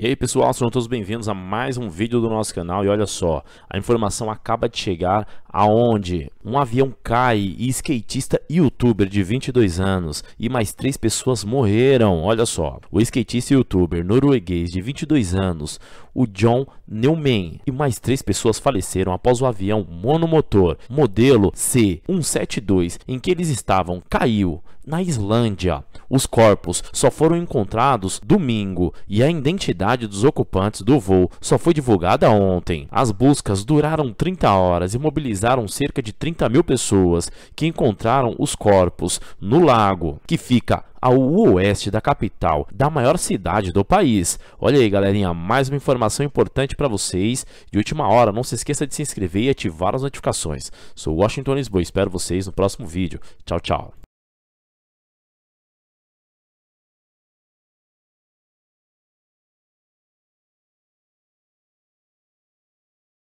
E aí pessoal, sejam todos bem-vindos a mais um vídeo do nosso canal e olha só, a informação acaba de chegar aonde um avião cai e skatista youtuber de 22 anos e mais três pessoas morreram, olha só, o skatista youtuber norueguês de 22 anos, o John Neumann e mais três pessoas faleceram após o avião monomotor modelo C-172 em que eles estavam caiu na Islândia. Os corpos só foram encontrados domingo e a identidade dos ocupantes do voo só foi divulgada ontem. As buscas duraram 30 horas e mobilizaram cerca de 30 mil pessoas que encontraram os corpos no lago, que fica ao oeste da capital da maior cidade do país. Olha aí, galerinha, mais uma informação importante para vocês de última hora. Não se esqueça de se inscrever e ativar as notificações. Sou Washington Lisboa, espero vocês no próximo vídeo. Tchau, tchau.